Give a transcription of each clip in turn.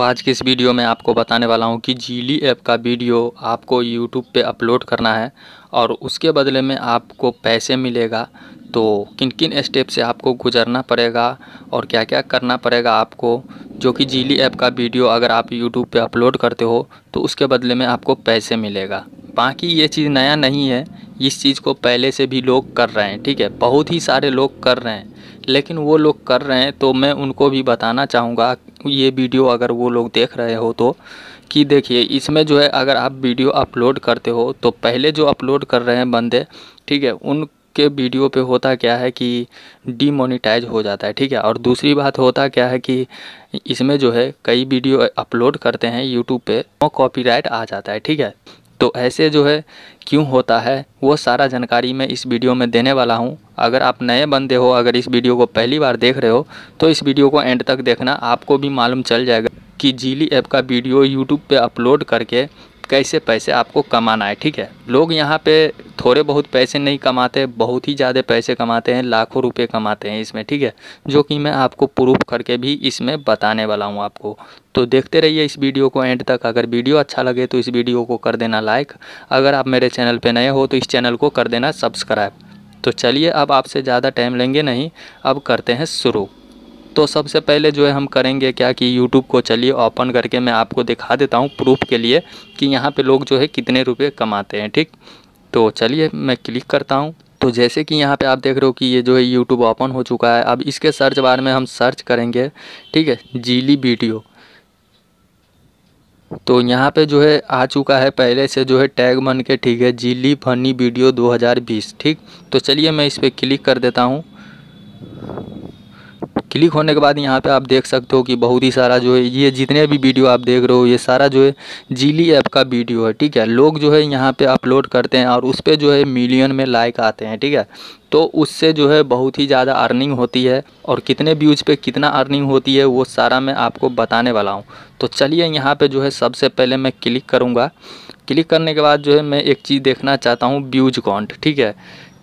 तो आज की इस वीडियो में आपको बताने वाला हूँ कि जीली ऐप का वीडियो आपको यूट्यूब पे अपलोड करना है और उसके बदले में आपको पैसे मिलेगा तो किन किन स्टेप से आपको गुजरना पड़ेगा और क्या क्या करना पड़ेगा आपको जो कि जीली ऐप का वीडियो अगर आप यूट्यूब पे अपलोड करते हो तो उसके बदले में आपको पैसे मिलेगा बाकी ये चीज़ नया नहीं है इस चीज़ को पहले से भी लोग कर रहे हैं ठीक है बहुत ही सारे लोग कर रहे हैं लेकिन वो लोग कर रहे हैं तो मैं उनको भी बताना चाहूँगा ये वीडियो अगर वो लोग देख रहे हो तो कि देखिए इसमें जो है अगर आप वीडियो अपलोड करते हो तो पहले जो अपलोड कर रहे हैं बंदे ठीक है उन के वीडियो पे होता क्या है कि डीमोनिटाइज हो जाता है ठीक है और दूसरी बात होता क्या है कि इसमें जो है कई वीडियो अपलोड करते हैं यूट्यूब पे नो तो कॉपीराइट आ जाता है ठीक है तो ऐसे जो है क्यों होता है वो सारा जानकारी मैं इस वीडियो में देने वाला हूँ अगर आप नए बंदे हो अगर इस वीडियो को पहली बार देख रहे हो तो इस वीडियो को एंड तक देखना आपको भी मालूम चल जाएगा कि जीली ऐप का वीडियो यूट्यूब पे अपलोड करके कैसे पैसे आपको कमाना है ठीक है लोग यहाँ पे थोड़े बहुत पैसे नहीं कमाते बहुत ही ज़्यादा पैसे कमाते हैं लाखों रुपए कमाते हैं इसमें ठीक है जो कि मैं आपको प्रूफ करके भी इसमें बताने वाला हूँ आपको तो देखते रहिए इस वीडियो को एंड तक अगर वीडियो अच्छा लगे तो इस वीडियो को कर देना लाइक अगर आप मेरे चैनल पर नए हो तो इस चैनल को कर देना सब्सक्राइब तो चलिए अब आपसे ज़्यादा टाइम लेंगे नहीं अब करते हैं शुरू तो सबसे पहले जो है हम करेंगे क्या कि यूट्यूब को चलिए ओपन करके मैं आपको दिखा देता हूँ प्रूफ के लिए कि यहाँ पे लोग जो है कितने रुपए कमाते हैं ठीक तो चलिए मैं क्लिक करता हूँ तो जैसे कि यहाँ पे आप देख रहे हो कि ये जो है यूट्यूब ओपन हो चुका है अब इसके सर्च बार में हम सर्च करेंगे ठीक है जीली वीडियो तो यहाँ पे जो है आ चुका है पहले से जो है टैग बन के ठीक है जीली फनी वीडियो 2020 ठीक तो चलिए मैं इस पर क्लिक कर देता हूँ क्लिक होने के बाद यहाँ पे आप देख सकते हो कि बहुत ही सारा जो है ये जितने भी वीडियो आप देख रहे हो ये सारा जो है जीली ऐप का वीडियो है ठीक है लोग जो है यहाँ पे अपलोड करते हैं और उस पर जो है मिलियन में लाइक आते हैं ठीक है तो उससे जो है बहुत ही ज़्यादा अर्निंग होती है और कितने व्यूज़ पे कितना अर्निंग होती है वो सारा मैं आपको बताने वाला हूँ तो चलिए यहाँ पे जो है सबसे पहले मैं क्लिक करूँगा क्लिक करने के बाद जो है मैं एक चीज़ देखना चाहता हूँ व्यूज कॉन्ट ठीक है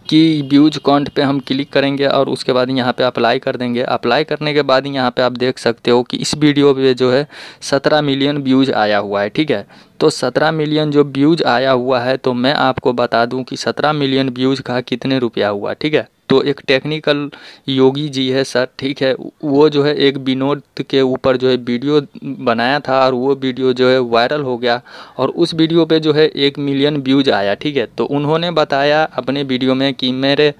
कि व्यूज कॉन्ट पे हम क्लिक करेंगे और उसके बाद यहाँ पे अप्लाई कर देंगे अप्लाई करने के बाद यहाँ पे आप देख सकते हो कि इस वीडियो पे जो है सत्रह मिलियन व्यूज आया हुआ है ठीक है तो सत्रह मिलियन जो व्यूज आया हुआ है तो मैं आपको बता दूँ कि सत्रह मिलियन व्यूज का कितने रुपया हुआ ठीक है तो एक टेक्निकल योगी जी है सर ठीक है वो जो है एक विनोद के ऊपर जो है वीडियो बनाया था और वो वीडियो जो है वायरल हो गया और उस वीडियो पे जो है एक मिलियन व्यूज आया ठीक है तो उन्होंने बताया अपने वीडियो में कि मेरे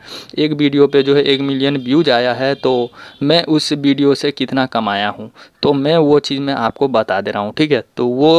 एक वीडियो पे जो है एक मिलियन व्यूज आया है तो मैं उस वीडियो से कितना कमाया हूँ तो मैं वो चीज़ मैं आपको बता दे रहा हूँ ठीक है तो वो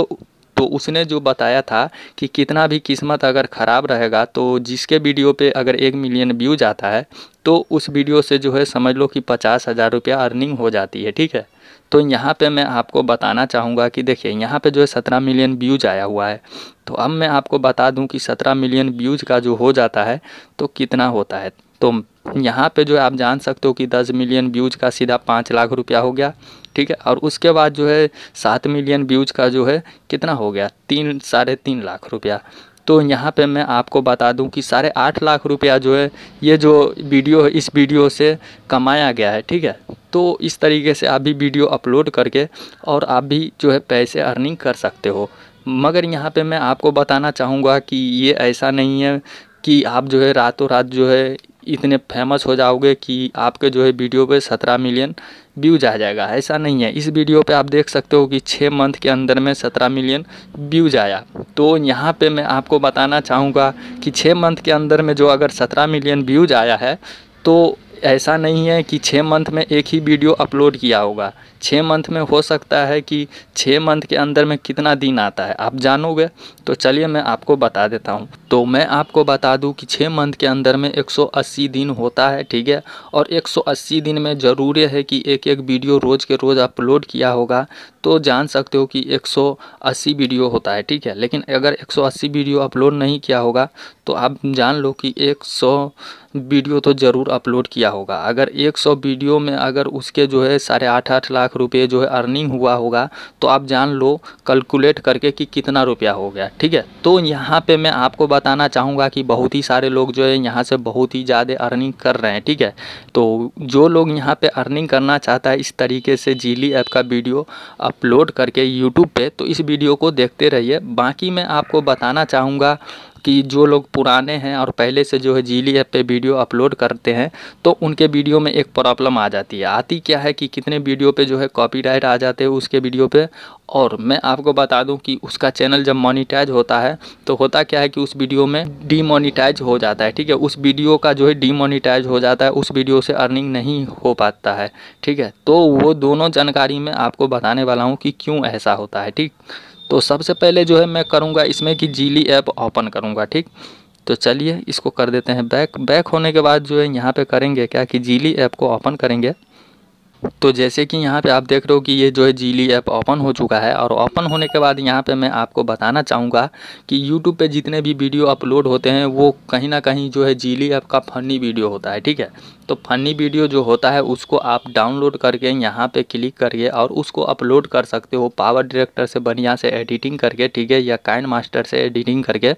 तो उसने जो बताया था कि कितना भी किस्मत अगर ख़राब रहेगा तो जिसके वीडियो पे अगर एक मिलियन व्यूज आता है तो उस वीडियो से जो है समझ लो कि पचास हज़ार रुपया अर्निंग हो जाती है ठीक है तो यहाँ पे मैं आपको बताना चाहूँगा कि देखिए यहाँ पे जो है सत्रह मिलियन व्यूज आया हुआ है तो अब मैं आपको बता दूँ कि सत्रह मिलियन व्यूज का जो हो जाता है तो कितना होता है तो यहाँ पे जो है आप जान सकते हो कि दस मिलियन व्यूज का सीधा पाँच लाख रुपया हो गया ठीक है और उसके बाद जो है सात मिलियन व्यूज का जो है कितना हो गया तीन साढ़े तीन लाख रुपया तो यहाँ पे मैं आपको बता दूं कि साढ़े आठ लाख रुपया जो है ये जो वीडियो है इस वीडियो से कमाया गया है ठीक है तो इस तरीके से आप भी वीडियो अपलोड करके और आप भी जो है पैसे अर्निंग कर सकते हो मगर यहाँ पे मैं आपको बताना चाहूँगा कि ये ऐसा नहीं है कि आप जो है रातों रात जो है इतने फेमस हो जाओगे कि आपके जो है वीडियो पे सत्रह मिलियन व्यूज आ जाएगा ऐसा नहीं है इस वीडियो पे आप देख सकते हो कि छः मंथ के अंदर में सत्रह मिलियन व्यूज आया तो यहाँ पे मैं आपको बताना चाहूँगा कि छः मंथ के अंदर में जो अगर सत्रह मिलियन व्यूज आया है तो ऐसा नहीं है कि छः मंथ में एक ही वीडियो अपलोड किया होगा छः मंथ में हो सकता है कि छः मंथ के अंदर में कितना दिन आता है आप जानोगे तो चलिए मैं आपको बता देता हूँ तो मैं आपको बता दूँ कि छः मंथ के अंदर में 180 दिन होता है ठीक है और 180 दिन में ज़रूरी है कि एक एक वीडियो रोज़ के रोज़ अपलोड किया होगा तो जान सकते हो कि 180 वीडियो होता है ठीक है लेकिन अगर 180 वीडियो अपलोड नहीं किया होगा तो आप जान लो कि 100 वीडियो तो ज़रूर अपलोड किया होगा अगर 100 वीडियो में अगर उसके जो है साढ़े आठ आठ लाख रुपए जो है अर्निंग हुआ होगा तो आप जान लो कैलकुलेट करके कि कितना रुपया हो गया ठीक है तो यहाँ पे मैं आपको बताना चाहूँगा कि बहुत ही सारे लोग जो है यहाँ से बहुत ही ज़्यादा अर्निंग कर रहे हैं ठीक है तो जो लोग यहाँ पे अर्निंग करना चाहता है इस तरीके से जीली ऐप का वीडियो अपलोड करके यूट्यूब पे तो इस वीडियो को देखते रहिए बाकी मैं आपको बताना चाहूँगा कि जो लोग पुराने हैं और पहले से जो है जीली ऐप पे वीडियो अपलोड करते हैं तो उनके वीडियो में एक प्रॉब्लम आ जाती है आती क्या है कि कितने वीडियो पे जो है कॉपीराइट आ जाते हैं उसके वीडियो पे और मैं आपको बता दूं कि उसका चैनल जब मोनिटाइज होता है तो होता क्या है कि उस वीडियो में डीमोनिटाइज हो जाता है ठीक है उस वीडियो का जो है डीमोनिटाइज हो जाता है उस वीडियो से अर्निंग नहीं हो पाता है ठीक है तो वो दोनों जानकारी मैं आपको बताने वाला हूँ कि क्यों ऐसा होता है ठीक तो सबसे पहले जो है मैं करूँगा इसमें कि जीली ऐप ओपन करूँगा ठीक तो चलिए इसको कर देते हैं बैक बैक होने के बाद जो है यहाँ पे करेंगे क्या कि जीली ऐप को ओपन करेंगे तो जैसे कि यहाँ पे आप देख रहे हो कि ये जो है जीली ऐप ओपन हो चुका है और ओपन होने के बाद यहाँ पे मैं आपको बताना चाहूँगा कि यूट्यूब पे जितने भी वीडियो अपलोड होते हैं वो कहीं ना कहीं जो है जीली ऐप का फनी वीडियो होता है ठीक है तो फनी वीडियो जो होता है उसको आप डाउनलोड करके यहाँ पे क्लिक करके और उसको अपलोड कर सकते हो पावर डायरेक्टर से बढ़िया से एडिटिंग करके ठीक है या काइन मास्टर से एडिटिंग करके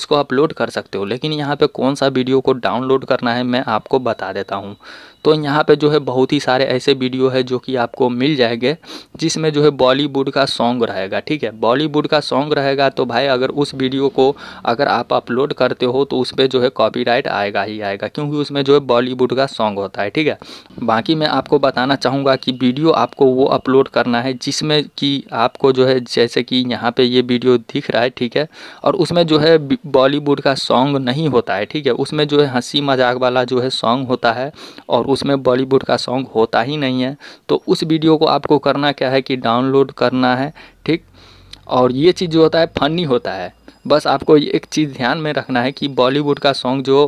उसको अपलोड कर सकते हो लेकिन यहाँ पे कौन सा वीडियो को डाउनलोड करना है मैं आपको बता देता हूँ तो यहाँ पे जो है बहुत ही सारे ऐसे वीडियो है जो कि आपको मिल जाएंगे जिसमें जो है बॉलीवुड का सॉन्ग रहेगा ठीक है बॉलीवुड का सॉन्ग रहेगा तो भाई अगर उस वीडियो को अगर आप अपलोड करते हो तो उस पर जो है कॉपी आएगा ही आएगा क्योंकि उसमें जो है बॉलीवुड का सॉन्ग होता है ठीक है बाकी मैं आपको बताना चाहूँगा कि वीडियो आपको वो अपलोड करना है जिसमें कि आपको जो है जैसे कि यहाँ पर ये वीडियो दिख रहा है ठीक है और उसमें जो है बॉलीवुड का सॉन्ग नहीं होता है ठीक है उसमें जो है हंसी मजाक वाला जो है सॉन्ग होता है और उसमें बॉलीवुड का सॉन्ग होता ही नहीं रही हैं तो उस वीडियो को आपको करना क्या है कि डाउनलोड करना है ठीक और ये चीज़ जो होता है फनी होता है बस आपको एक चीज़ ध्यान में रखना है कि बॉलीवुड का सॉन्ग जो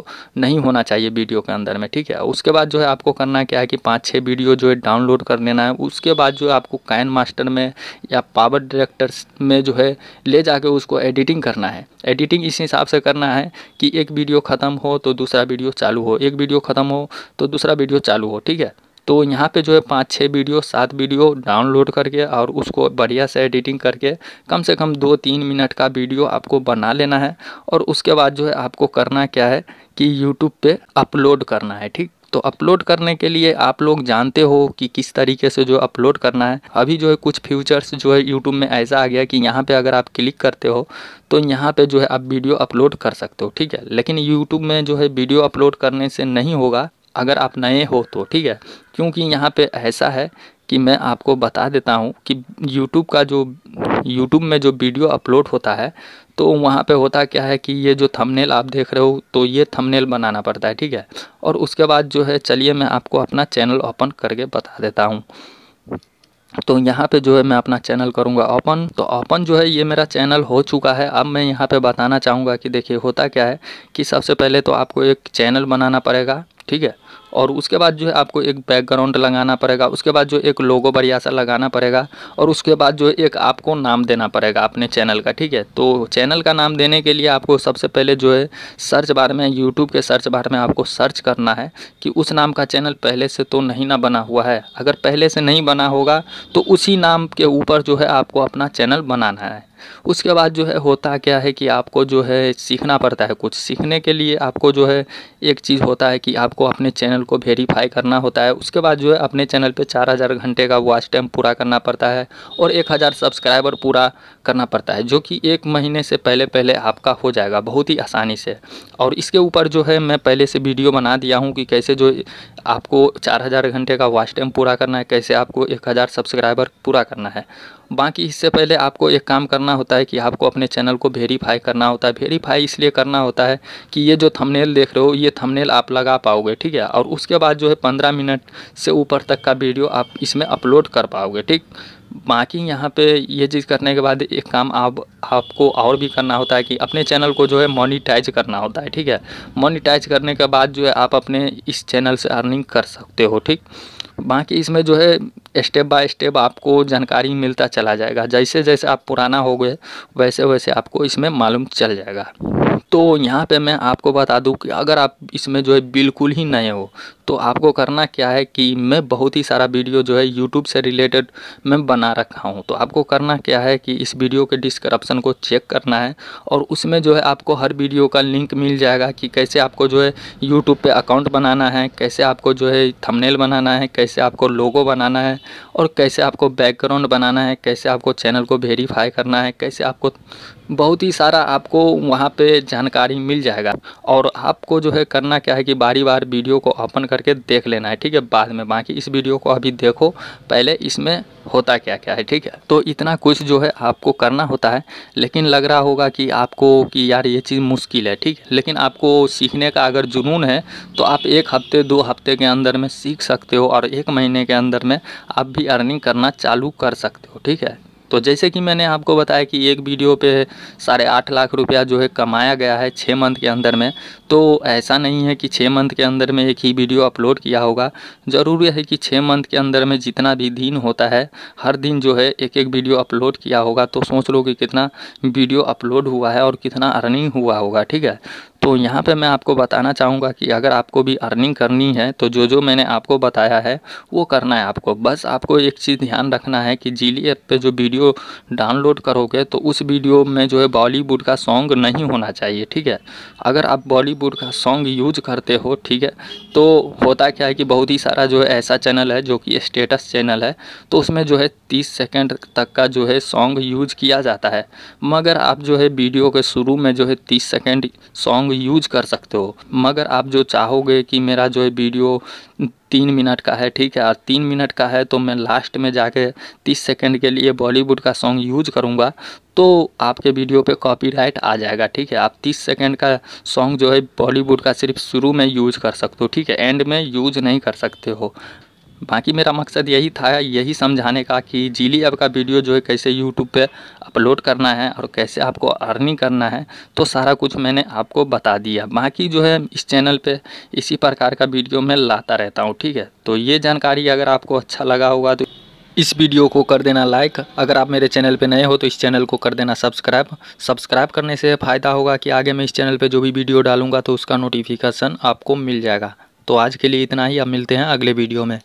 नहीं होना चाहिए वीडियो के अंदर में ठीक है उसके बाद जो है आपको करना क्या है कि पांच छह वीडियो जो है डाउनलोड कर लेना है उसके बाद जो है आपको कैन मास्टर में या पावर डायरेक्टर में जो है ले जाके उसको एडिटिंग करना है एडिटिंग इस हिसाब से करना है कि एक वीडियो ख़त्म हो तो दूसरा वीडियो चालू हो एक वीडियो ख़त्म हो तो दूसरा वीडियो चालू हो ठीक है तो यहाँ पे जो है पाँच छः वीडियो सात वीडियो डाउनलोड करके और उसको बढ़िया से एडिटिंग करके कम से कम दो तीन मिनट का वीडियो आपको बना लेना है और उसके बाद जो है आपको करना क्या है कि यूट्यूब पे अपलोड करना है ठीक तो अपलोड करने के लिए आप लोग जानते हो कि किस तरीके से जो अपलोड करना है अभी जो है कुछ फ्यूचर्स जो है यूट्यूब में ऐसा आ गया कि यहाँ पे अगर आप क्लिक करते हो तो यहाँ पे जो है आप वीडियो अपलोड कर सकते हो ठीक है लेकिन यूट्यूब में जो है वीडियो अपलोड करने से नहीं होगा अगर आप नए हो तो ठीक है क्योंकि यहाँ पे ऐसा है कि मैं आपको बता देता हूँ कि YouTube का जो YouTube में जो वीडियो अपलोड होता है तो वहाँ पे होता क्या है कि ये जो थंबनेल आप देख रहे हो तो ये थंबनेल बनाना पड़ता है ठीक है और उसके बाद जो है चलिए मैं आपको अपना चैनल ओपन करके बता देता हूँ तो यहाँ पे जो है मैं अपना चैनल करूँगा ओपन तो ओपन जो है ये मेरा चैनल हो चुका है अब मैं यहाँ पे बताना चाहूँगा कि देखिए होता क्या है कि सबसे पहले तो आपको एक चैनल बनाना पड़ेगा ठीक है और उसके बाद जो है आपको एक बैकग्राउंड लगाना पड़ेगा उसके बाद जो एक लोगो बढ़िया सा लगाना पड़ेगा और उसके बाद जो एक आपको नाम देना पड़ेगा अपने चैनल का ठीक है तो चैनल का नाम देने के लिए आपको सबसे पहले जो है सर्च बार में यूट्यूब के सर्च बार में आपको सर्च करना है कि उस नाम का चैनल पहले से तो नहीं ना बना हुआ है अगर पहले से नहीं बना होगा तो उसी नाम के ऊपर जो है आपको अपना चैनल बनाना है उसके बाद जो है होता क्या है कि आपको जो है सीखना पड़ता है कुछ सीखने के लिए आपको जो है एक चीज़ होता है कि आपको अपने चैनल को वेरीफाई करना होता है उसके बाद जो है अपने चैनल पे चार हज़ार घंटे का वॉच टाइम पूरा करना पड़ता है और एक हज़ार सब्सक्राइबर पूरा करना पड़ता है जो कि एक महीने से पहले पहले आपका हो जाएगा बहुत ही आसानी से और इसके ऊपर जो है मैं पहले से वीडियो बना दिया हूँ कि कैसे जो आपको चार हज़ार घंटे का वॉच टाइम पूरा करना है कैसे आपको एक हज़ार सब्सक्राइबर पूरा करना है बाकी इससे पहले आपको एक काम करना होता है कि आपको अपने चैनल को वेरीफाई करना होता है वेरीफाई इसलिए करना होता है कि ये जो थंबनेल देख रहे हो ये थंबनेल आप लगा पाओगे ठीक है और उसके बाद जो है पंद्रह मिनट से ऊपर तक का वीडियो आप इसमें अपलोड कर पाओगे ठीक बाकी यहाँ पे ये चीज़ करने के बाद एक काम आप आपको और भी करना होता है कि अपने चैनल को जो है मोनिटाइज करना होता है ठीक है मोनिटाइज करने के बाद जो है आप अपने इस चैनल से अर्निंग कर सकते हो ठीक बाकी इसमें जो है स्टेप बाय स्टेप आपको जानकारी मिलता चला जाएगा जैसे जैसे आप पुराना हो गए वैसे वैसे आपको इसमें मालूम चल जाएगा तो यहाँ पे मैं आपको बता दूँ कि अगर आप इसमें जो है बिल्कुल ही नए हो तो आपको करना क्या है कि मैं बहुत ही सारा वीडियो जो है यूट्यूब से रिलेटेड मैं बना रखा हूँ तो आपको करना क्या है कि इस वीडियो के डिस्क्रिप्शन को चेक करना है और उसमें जो है आपको हर वीडियो का लिंक मिल जाएगा कि कैसे आपको जो है यूट्यूब पे अकाउंट बनाना है कैसे आपको जो है थंबनेल बनाना है कैसे आपको लोगो बनाना है और कैसे आपको बैकग्राउंड बनाना है कैसे आपको चैनल को वेरीफाई करना है कैसे आपको बहुत ही सारा आपको वहाँ पे जानकारी मिल जाएगा और आपको जो है करना क्या है कि बारी बार वीडियो को ओपन करके देख लेना है ठीक है बाद में बाकी इस वीडियो को अभी देखो पहले इसमें होता क्या क्या है ठीक है तो इतना कुछ जो है आपको करना होता है लेकिन लग रहा होगा कि आपको कि यार ये चीज़ मुश्किल है ठीक लेकिन आपको सीखने का अगर जुनून है तो आप एक हफ्ते दो हफ्ते के अंदर में सीख सकते हो और एक महीने के अंदर में आप भी अर्निंग करना चालू कर सकते हो ठीक है तो जैसे कि मैंने आपको बताया कि एक वीडियो पे साढ़े आठ लाख रुपया जो है कमाया गया है छः मंथ के अंदर में तो ऐसा नहीं है कि छः मंथ के अंदर में एक ही वीडियो अपलोड किया होगा ज़रूरी है कि छः मंथ के अंदर में जितना भी दिन होता है हर दिन जो है एक एक वीडियो अपलोड किया होगा तो सोच लो कि कितना वीडियो अपलोड हुआ है और कितना अर्निंग हुआ होगा ठीक है तो यहाँ पे मैं आपको बताना चाहूँगा कि अगर आपको भी अर्निंग करनी है तो जो जो मैंने आपको बताया है वो करना है आपको बस आपको एक चीज़ ध्यान रखना है कि जीली ऐप पे जो वीडियो डाउनलोड करोगे तो उस वीडियो में जो है बॉलीवुड का सॉन्ग नहीं होना चाहिए ठीक है अगर आप बॉलीवुड का सॉन्ग यूज करते हो ठीक है तो होता क्या है कि बहुत ही सारा जो है ऐसा चैनल है जो कि स्टेटस चैनल है तो उसमें जो है तीस सेकेंड तक का जो है सॉन्ग यूज किया जाता है मगर आप जो है वीडियो के शुरू में जो है तीस सेकेंड सॉन्ग यूज कर सकते हो मगर आप जो चाहोगे कि मेरा जो है वीडियो तीन मिनट का है ठीक है और तीन मिनट का है तो मैं लास्ट में जाके तीस सेकंड के लिए बॉलीवुड का सॉन्ग यूज करूँगा तो आपके वीडियो पे कॉपीराइट आ जाएगा ठीक है आप तीस सेकंड का सॉन्ग जो है बॉलीवुड का सिर्फ शुरू में यूज कर सकते हो ठीक है एंड में यूज नहीं कर सकते हो बाकी मेरा मकसद यही था यही समझाने का कि जीली ऐप का वीडियो जो है कैसे यूट्यूब पे अपलोड करना है और कैसे आपको अर्निंग करना है तो सारा कुछ मैंने आपको बता दिया बाकी जो है इस चैनल पे इसी प्रकार का वीडियो मैं लाता रहता हूँ ठीक है तो ये जानकारी अगर आपको अच्छा लगा होगा तो इस वीडियो को कर देना लाइक अगर आप मेरे चैनल पे नए हो तो इस चैनल को कर देना सब्सक्राइब सब्सक्राइब करने से फ़ायदा होगा कि आगे मैं इस चैनल पे जो भी वीडियो डालूंगा तो उसका नोटिफिकेशन आपको मिल जाएगा तो आज के लिए इतना ही अब मिलते हैं अगले वीडियो में